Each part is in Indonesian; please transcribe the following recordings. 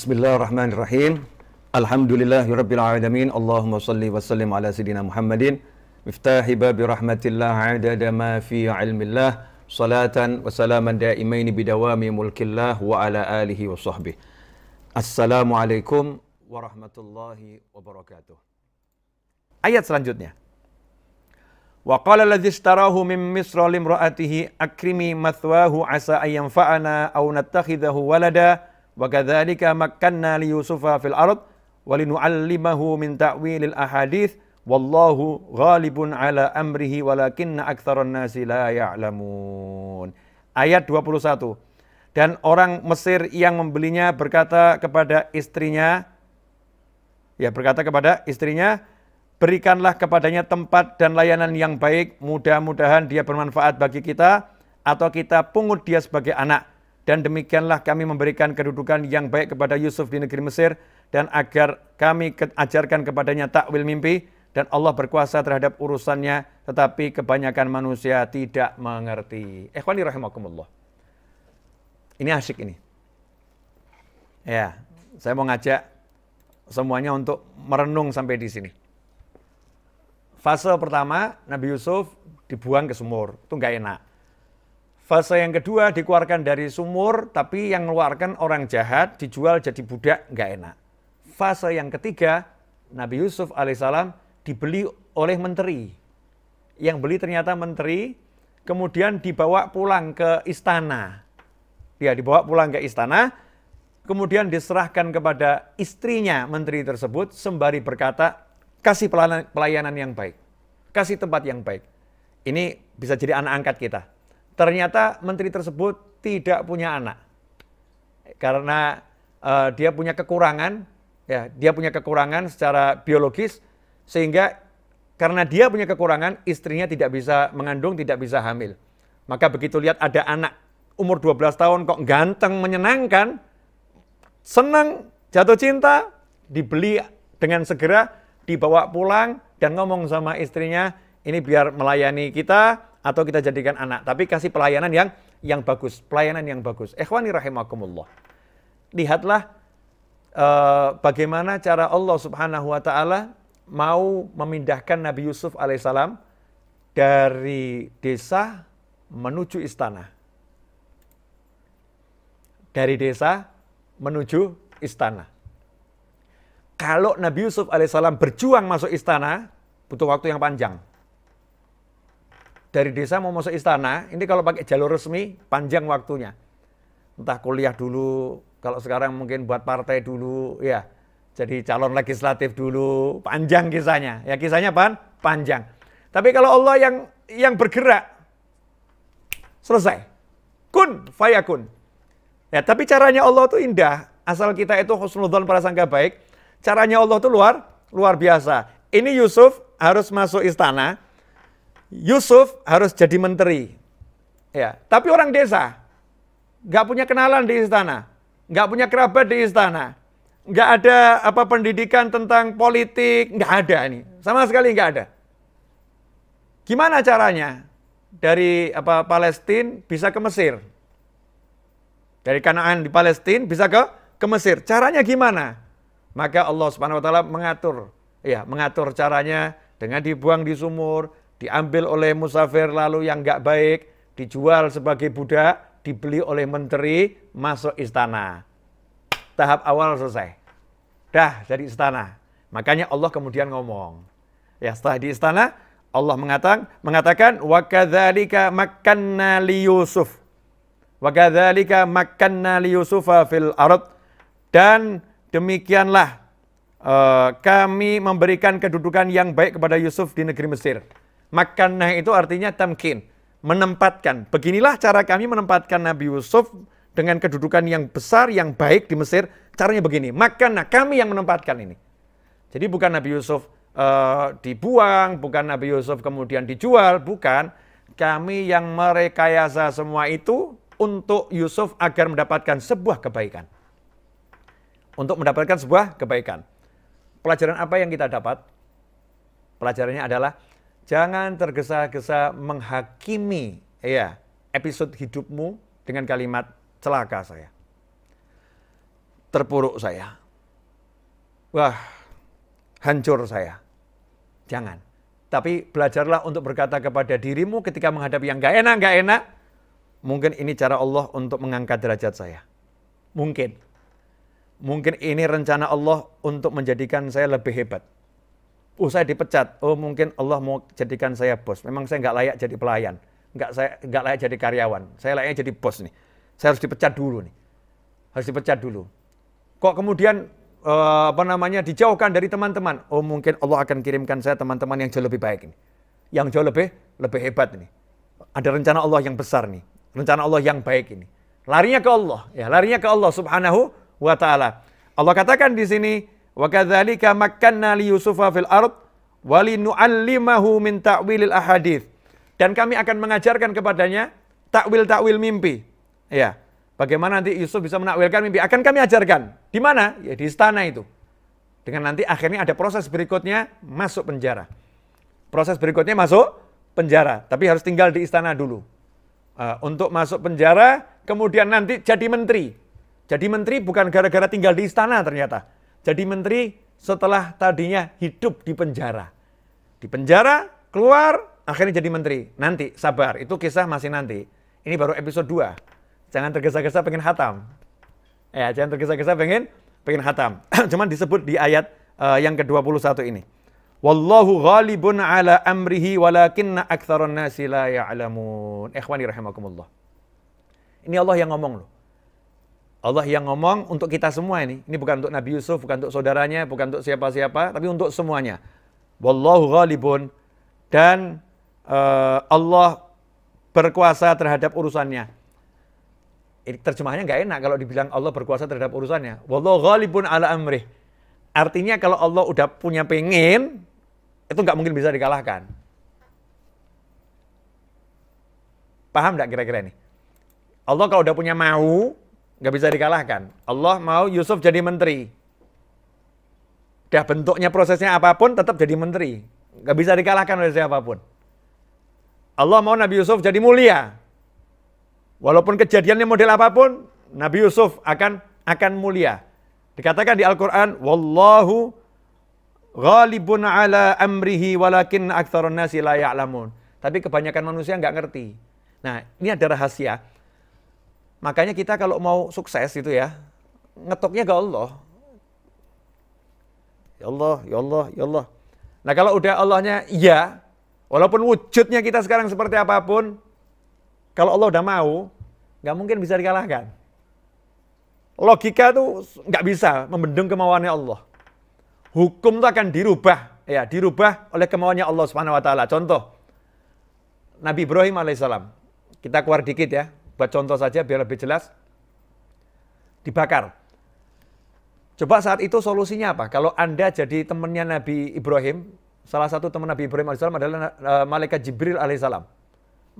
Bismillahirrahmanirrahim. Alhamdulillahirrabbilalamin. Allahumma salli wa sallim ala sidina Muhammadin. Miftahi babi rahmatillah adada ma fi ilmillah. Salatan wa salaman daimaini bidawami mulkillah wa ala alihi wa sahbih. Assalamualaikum warahmatullahi wabarakatuh. Ayat selanjutnya. Wa qala alladhi ishtarahu min misra limra'atihi akrimi mathwahu asa an yanfa'ana aw nattakhidhahu walada Wa kadzalika makkanna li Yusufa fil ard wa linu'allimahu min ta'wilil ahadits wallahu ghalibun ala amrihi walakinna aktsarun Ayat 21. Dan orang Mesir yang membelinya berkata kepada istrinya ya berkata kepada istrinya berikanlah kepadanya tempat dan layanan yang baik mudah-mudahan dia bermanfaat bagi kita atau kita pungut dia sebagai anak dan demikianlah kami memberikan kedudukan yang baik kepada Yusuf di negeri Mesir dan agar kami ajarkan kepadanya takwil mimpi dan Allah berkuasa terhadap urusannya tetapi kebanyakan manusia tidak mengerti. Ikhwani rahimakumullah. Ini asyik ini. Ya, saya mau ngajak semuanya untuk merenung sampai di sini. Fase pertama Nabi Yusuf dibuang ke sumur, itu nggak enak. Fase yang kedua dikeluarkan dari sumur, tapi yang mengeluarkan orang jahat dijual jadi budak, nggak enak. Fase yang ketiga, Nabi Yusuf alaihissalam dibeli oleh menteri. Yang beli ternyata menteri, kemudian dibawa pulang ke istana. Ya, dibawa pulang ke istana, kemudian diserahkan kepada istrinya menteri tersebut sembari berkata, kasih pelayanan yang baik, kasih tempat yang baik. Ini bisa jadi anak angkat kita Ternyata menteri tersebut tidak punya anak. Karena uh, dia punya kekurangan, ya, dia punya kekurangan secara biologis sehingga karena dia punya kekurangan, istrinya tidak bisa mengandung, tidak bisa hamil. Maka begitu lihat ada anak umur 12 tahun kok ganteng, menyenangkan, senang, jatuh cinta, dibeli dengan segera, dibawa pulang dan ngomong sama istrinya, ini biar melayani kita, atau kita jadikan anak, tapi kasih pelayanan yang yang bagus, pelayanan yang bagus. Ikhwani rahimakumullah. Lihatlah uh, bagaimana cara Allah Subhanahu wa taala mau memindahkan Nabi Yusuf alaihissalam dari desa menuju istana. Dari desa menuju istana. Kalau Nabi Yusuf alaihissalam berjuang masuk istana, butuh waktu yang panjang dari desa mau masuk istana, ini kalau pakai jalur resmi panjang waktunya. Entah kuliah dulu, kalau sekarang mungkin buat partai dulu, ya. Jadi calon legislatif dulu, panjang kisahnya. Ya kisahnya pan panjang. Tapi kalau Allah yang yang bergerak selesai. Kun fayakun. Ya, tapi caranya Allah tuh indah. Asal kita itu para sangka baik, caranya Allah tuh luar luar biasa. Ini Yusuf harus masuk istana, Yusuf harus jadi menteri. Ya, tapi orang desa nggak punya kenalan di istana, nggak punya kerabat di istana, nggak ada apa pendidikan tentang politik, nggak ada ini, sama sekali nggak ada. Gimana caranya dari apa Palestina bisa ke Mesir? Dari Kanaan di Palestina bisa ke ke Mesir. Caranya gimana? Maka Allah Subhanahu wa taala mengatur, ya, mengatur caranya dengan dibuang di sumur, diambil oleh musafir lalu yang gak baik, dijual sebagai budak, dibeli oleh menteri, masuk istana. Tahap awal selesai. Dah jadi istana. Makanya Allah kemudian ngomong. Ya setelah di istana, Allah mengatakan, mengatakan wakadzalika makanna li Yusuf. Wakadzalika makanna li Yusufa fil arad dan demikianlah uh, kami memberikan kedudukan yang baik kepada Yusuf di negeri Mesir. Makanah itu artinya tamkin, menempatkan. Beginilah cara kami menempatkan Nabi Yusuf dengan kedudukan yang besar, yang baik di Mesir. Caranya begini, makanah kami yang menempatkan ini. Jadi bukan Nabi Yusuf uh, dibuang, bukan Nabi Yusuf kemudian dijual, bukan. Kami yang merekayasa semua itu untuk Yusuf agar mendapatkan sebuah kebaikan. Untuk mendapatkan sebuah kebaikan. Pelajaran apa yang kita dapat? Pelajarannya adalah Jangan tergesa-gesa menghakimi ya episode hidupmu dengan kalimat celaka saya. Terpuruk saya. Wah, hancur saya. Jangan. Tapi belajarlah untuk berkata kepada dirimu ketika menghadapi yang gak enak, gak enak. Mungkin ini cara Allah untuk mengangkat derajat saya. Mungkin. Mungkin ini rencana Allah untuk menjadikan saya lebih hebat. Oh saya dipecat. Oh mungkin Allah mau jadikan saya bos. Memang saya nggak layak jadi pelayan. Nggak saya nggak layak jadi karyawan. Saya layaknya jadi bos nih. Saya harus dipecat dulu nih. Harus dipecat dulu. Kok kemudian eh, apa namanya dijauhkan dari teman-teman? Oh mungkin Allah akan kirimkan saya teman-teman yang jauh lebih baik nih. Yang jauh lebih lebih hebat nih. Ada rencana Allah yang besar nih. Rencana Allah yang baik ini. Larinya ke Allah. Ya, larinya ke Allah Subhanahu wa taala. Allah katakan di sini Wa kadzalika makkanna li Yusufa fil ard wa linu'allimahu Dan kami akan mengajarkan kepadanya takwil-takwil mimpi. Ya. Bagaimana nanti Yusuf bisa menakwilkan mimpi? Akan kami ajarkan. Di mana? Ya di istana itu. Dengan nanti akhirnya ada proses berikutnya masuk penjara. Proses berikutnya masuk penjara, tapi harus tinggal di istana dulu. Uh, untuk masuk penjara, kemudian nanti jadi menteri. Jadi menteri bukan gara-gara tinggal di istana ternyata jadi menteri setelah tadinya hidup di penjara. Di penjara, keluar, akhirnya jadi menteri. Nanti, sabar. Itu kisah masih nanti. Ini baru episode 2. Jangan tergesa-gesa pengen hatam. Ya, jangan tergesa-gesa pengen pengen hatam. Cuman disebut di ayat uh, yang ke-21 ini. Wallahu ghalibun ala amrihi walakinna aktsaran nasi la ya'lamun. Ikhwani rahimakumullah. Ini Allah yang ngomong loh. Allah yang ngomong untuk kita semua ini. Ini bukan untuk Nabi Yusuf, bukan untuk saudaranya, bukan untuk siapa-siapa, tapi untuk semuanya. Wallahu ghalibun. Dan uh, Allah berkuasa terhadap urusannya. Ini terjemahannya nggak enak kalau dibilang Allah berkuasa terhadap urusannya. Wallahu ghalibun ala amrih. Artinya kalau Allah udah punya pengen, itu nggak mungkin bisa dikalahkan. Paham nggak kira-kira ini? Allah kalau udah punya mau, nggak bisa dikalahkan. Allah mau Yusuf jadi menteri. Dah bentuknya prosesnya apapun tetap jadi menteri. Nggak bisa dikalahkan oleh siapapun. Allah mau Nabi Yusuf jadi mulia. Walaupun kejadiannya model apapun, Nabi Yusuf akan akan mulia. Dikatakan di Al-Quran, Wallahu ghalibun ala amrihi walakin aktharun nasi la ya'lamun. Tapi kebanyakan manusia nggak ngerti. Nah, ini ada rahasia Makanya kita kalau mau sukses gitu ya, ngetoknya ke Allah. Ya Allah, ya Allah, ya Allah. Nah kalau udah Allahnya iya, walaupun wujudnya kita sekarang seperti apapun, kalau Allah udah mau, nggak mungkin bisa dikalahkan. Logika tuh nggak bisa membendung kemauannya Allah. Hukum tuh akan dirubah, ya dirubah oleh kemauannya Allah Subhanahu Wa Taala. Contoh, Nabi Ibrahim alaihissalam. Kita keluar dikit ya, buat contoh saja biar lebih jelas, dibakar. Coba saat itu solusinya apa? Kalau Anda jadi temannya Nabi Ibrahim, salah satu teman Nabi Ibrahim alaihissalam adalah e, malaikat Jibril alaihissalam.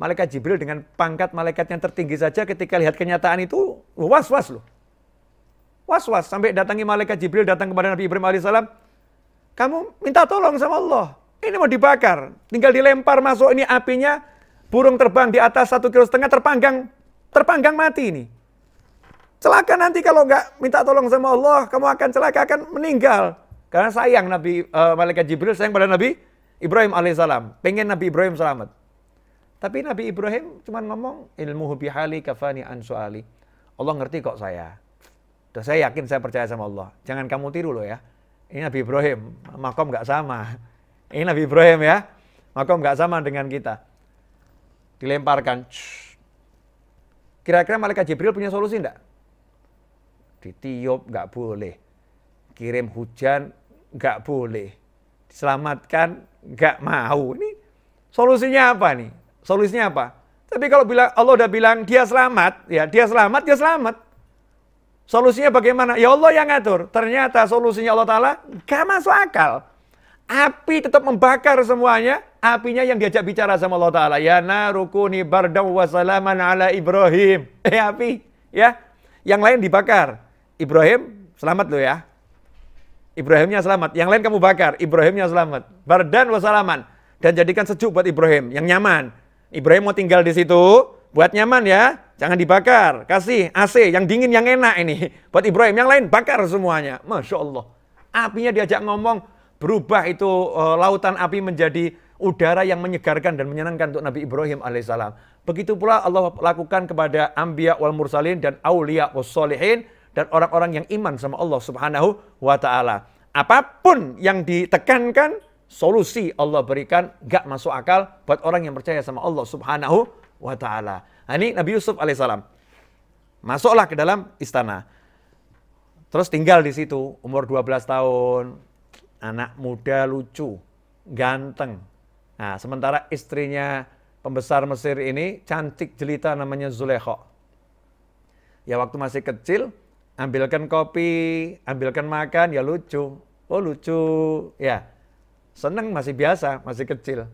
Malaikat Jibril dengan pangkat malaikat yang tertinggi saja ketika lihat kenyataan itu was-was loh. Was-was sampai datangi malaikat Jibril datang kepada Nabi Ibrahim alaihissalam. Kamu minta tolong sama Allah. Ini mau dibakar. Tinggal dilempar masuk ini apinya. Burung terbang di atas satu kilo setengah terpanggang terpanggang mati ini. Celaka nanti kalau nggak minta tolong sama Allah, kamu akan celaka, akan meninggal. Karena sayang Nabi uh, Malaikat Jibril sayang pada Nabi Ibrahim alaihissalam. Pengen Nabi Ibrahim selamat. Tapi Nabi Ibrahim cuma ngomong ilmu bihali kafani an suali. Allah ngerti kok saya. Dan saya yakin saya percaya sama Allah. Jangan kamu tiru loh ya. Ini Nabi Ibrahim, makom nggak sama. Ini Nabi Ibrahim ya, makom nggak sama dengan kita. Dilemparkan. Shhh. Kira-kira malaikat Jibril punya solusi enggak? Ditiup enggak boleh. Kirim hujan enggak boleh. Diselamatkan enggak mau. Ini solusinya apa nih? Solusinya apa? Tapi kalau bilang Allah udah bilang dia selamat, ya dia selamat, dia selamat. Solusinya bagaimana? Ya Allah yang ngatur. Ternyata solusinya Allah Ta'ala gak masuk akal api tetap membakar semuanya. Apinya yang diajak bicara sama Allah Ta'ala. Ya narukuni bardam wa ala Ibrahim. Eh api. Ya. Yang lain dibakar. Ibrahim selamat lo ya. Ibrahimnya selamat. Yang lain kamu bakar. Ibrahimnya selamat. Bardan wa salaman. Dan jadikan sejuk buat Ibrahim. Yang nyaman. Ibrahim mau tinggal di situ. Buat nyaman ya. Jangan dibakar. Kasih AC. Yang dingin yang enak ini. Buat Ibrahim. Yang lain bakar semuanya. Masya Allah. Apinya diajak ngomong berubah itu e, lautan api menjadi udara yang menyegarkan dan menyenangkan untuk Nabi Ibrahim alaihissalam. Begitu pula Allah lakukan kepada Ambiya wal Mursalin dan Aulia wal Solihin dan orang-orang yang iman sama Allah subhanahu wa ta'ala. Apapun yang ditekankan, solusi Allah berikan gak masuk akal buat orang yang percaya sama Allah subhanahu wa ta'ala. Nah, ini Nabi Yusuf alaihissalam. Masuklah ke dalam istana. Terus tinggal di situ umur 12 tahun, anak muda lucu, ganteng. Nah, sementara istrinya pembesar Mesir ini cantik jelita namanya Zulekho. Ya waktu masih kecil, ambilkan kopi, ambilkan makan, ya lucu. Oh lucu, ya seneng masih biasa, masih kecil.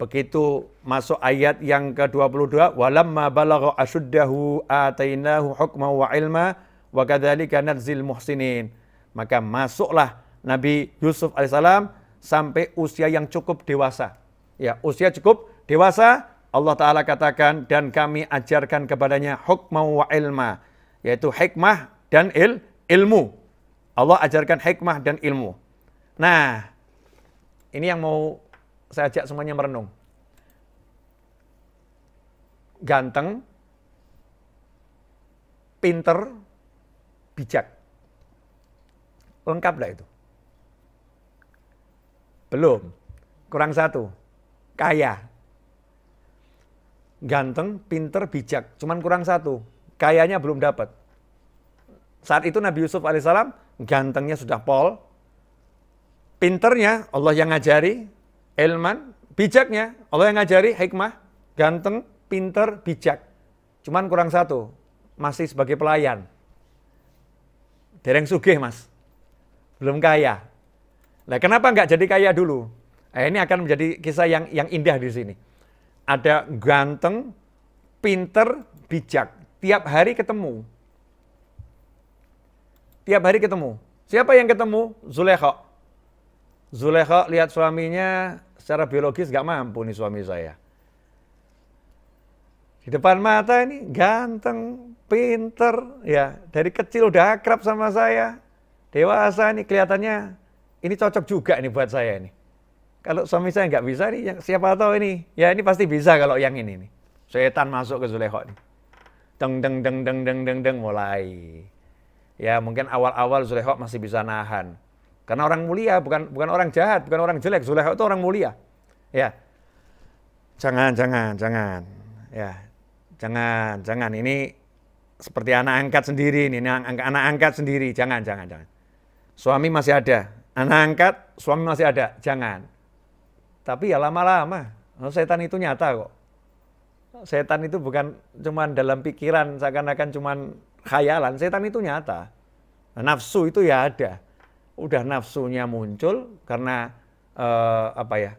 Begitu masuk ayat yang ke-22, walamma balagha ashuddahu atainahu hukma wa ilma wa kadzalika nadzil muhsinin. Maka masuklah Nabi Yusuf alaihissalam sampai usia yang cukup dewasa. Ya, usia cukup dewasa Allah Ta'ala katakan dan kami ajarkan kepadanya hukmah wa ilma. Yaitu hikmah dan il, ilmu. Allah ajarkan hikmah dan ilmu. Nah, ini yang mau saya ajak semuanya merenung. Ganteng, pinter, bijak. Lengkap lah itu. Belum. Kurang satu. Kaya. Ganteng, pinter, bijak. Cuman kurang satu. Kayanya belum dapat. Saat itu Nabi Yusuf alaihissalam gantengnya sudah pol. Pinternya Allah yang ngajari. ilman bijaknya Allah yang ngajari hikmah. Ganteng, pinter, bijak. Cuman kurang satu. Masih sebagai pelayan. Dereng sugih mas. Belum kaya Nah, kenapa nggak jadi kaya dulu? Eh, ini akan menjadi kisah yang yang indah di sini. Ada ganteng, pinter, bijak. Tiap hari ketemu. Tiap hari ketemu. Siapa yang ketemu? Zulekho. Zulekho lihat suaminya secara biologis nggak mampu nih suami saya. Di depan mata ini ganteng, pinter, ya dari kecil udah akrab sama saya. Dewasa ini kelihatannya ini cocok juga nih buat saya ini. Kalau suami saya nggak bisa nih, ya siapa tahu ini. Ya ini pasti bisa kalau yang ini nih. Setan masuk ke Zuleho nih. Deng deng deng deng deng deng deng mulai. Ya mungkin awal-awal Zuleho masih bisa nahan. Karena orang mulia bukan bukan orang jahat, bukan orang jelek. Zuleho itu orang mulia. Ya. Jangan jangan jangan. Ya. Jangan jangan ini seperti anak angkat sendiri ini, anak angkat sendiri. Jangan jangan jangan. Suami masih ada, anak angkat, suami masih ada, jangan. Tapi ya lama-lama, oh, setan itu nyata kok. Setan itu bukan cuman dalam pikiran, seakan-akan cuman khayalan, setan itu nyata. Nah, nafsu itu ya ada. Udah nafsunya muncul karena eh, apa ya?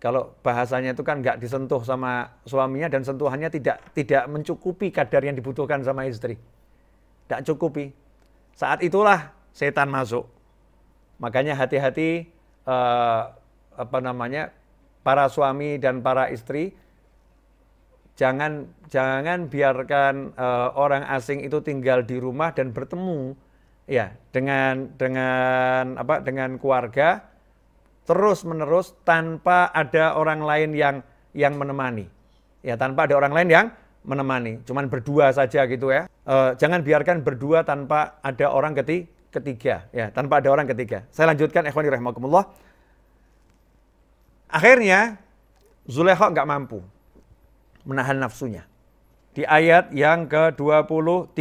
Kalau bahasanya itu kan nggak disentuh sama suaminya dan sentuhannya tidak tidak mencukupi kadar yang dibutuhkan sama istri. Tidak cukupi. Saat itulah setan masuk Makanya hati-hati uh, apa namanya para suami dan para istri jangan jangan biarkan uh, orang asing itu tinggal di rumah dan bertemu ya dengan dengan apa dengan keluarga terus menerus tanpa ada orang lain yang yang menemani ya tanpa ada orang lain yang menemani cuman berdua saja gitu ya e, jangan biarkan berdua tanpa ada orang keti ketiga ya tanpa ada orang ketiga. Saya lanjutkan ikhwani rahimakumullah. Akhirnya Zulekho nggak mampu menahan nafsunya. Di ayat yang ke-23.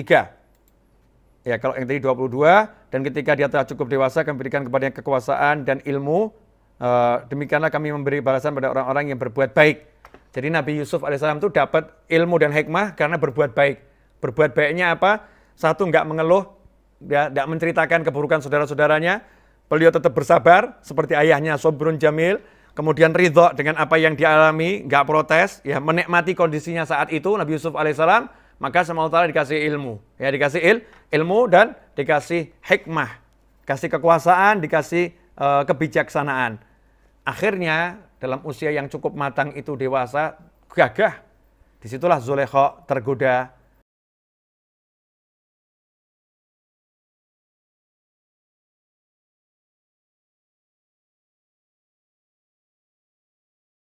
Ya, kalau yang tadi 22 dan ketika dia telah cukup dewasa kami berikan kepadanya kekuasaan dan ilmu e, demikianlah kami memberi balasan pada orang-orang yang berbuat baik. Jadi Nabi Yusuf alaihissalam itu dapat ilmu dan hikmah karena berbuat baik. Berbuat baiknya apa? Satu, nggak mengeluh ya, tidak menceritakan keburukan saudara-saudaranya. Beliau tetap bersabar seperti ayahnya Sobrun Jamil. Kemudian ridho dengan apa yang dialami, nggak protes, ya menikmati kondisinya saat itu Nabi Yusuf alaihissalam. Maka sama Allah dikasih ilmu, ya dikasih il, ilmu dan dikasih hikmah, kasih kekuasaan, dikasih e, kebijaksanaan. Akhirnya dalam usia yang cukup matang itu dewasa gagah. Disitulah Zulekho tergoda